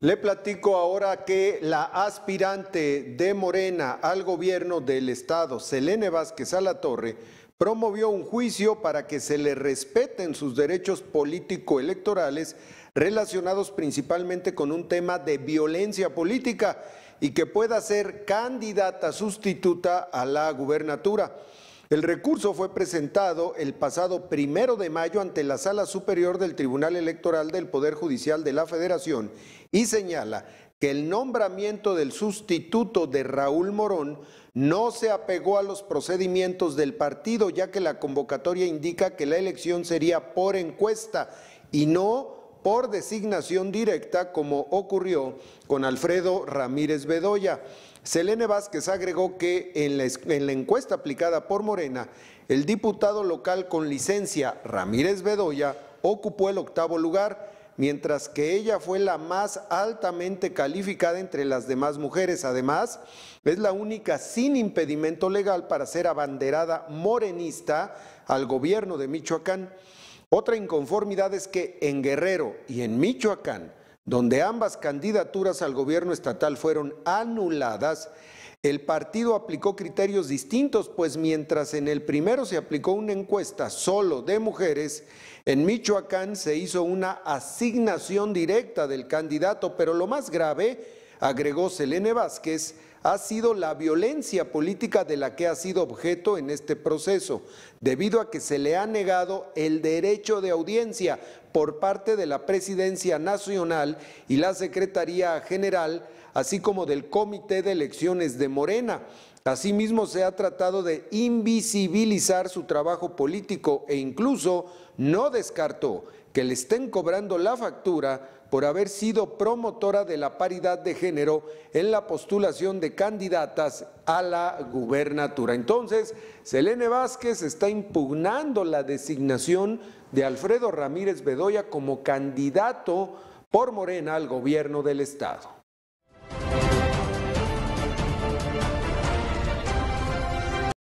Le platico ahora que la aspirante de Morena al gobierno del estado, Selene Vázquez Alatorre, promovió un juicio para que se le respeten sus derechos político-electorales relacionados principalmente con un tema de violencia política y que pueda ser candidata sustituta a la gubernatura. El recurso fue presentado el pasado primero de mayo ante la Sala Superior del Tribunal Electoral del Poder Judicial de la Federación y señala que el nombramiento del sustituto de Raúl Morón no se apegó a los procedimientos del partido, ya que la convocatoria indica que la elección sería por encuesta y no por designación directa, como ocurrió con Alfredo Ramírez Bedoya. Selene Vázquez agregó que en la, encuesta aplicada por Morena, el diputado local con licencia, Ramírez Bedoya, ocupó el octavo lugar, mientras que ella fue la más altamente calificada entre las demás mujeres. Además, es la única sin impedimento legal para ser abanderada morenista al gobierno de Michoacán. Otra inconformidad es que en Guerrero y en Michoacán, donde ambas candidaturas al gobierno estatal fueron anuladas, el partido aplicó criterios distintos, pues mientras en el primero se aplicó una encuesta solo de mujeres, en Michoacán se hizo una asignación directa del candidato, pero lo más grave agregó Selene Vázquez, ha sido la violencia política de la que ha sido objeto en este proceso, debido a que se le ha negado el derecho de audiencia por parte de la Presidencia Nacional y la Secretaría General, así como del Comité de Elecciones de Morena, Asimismo, se ha tratado de invisibilizar su trabajo político e incluso no descartó que le estén cobrando la factura por haber sido promotora de la paridad de género en la postulación de candidatas a la gubernatura. Entonces, Selene Vázquez está impugnando la designación de Alfredo Ramírez Bedoya como candidato por Morena al gobierno del Estado.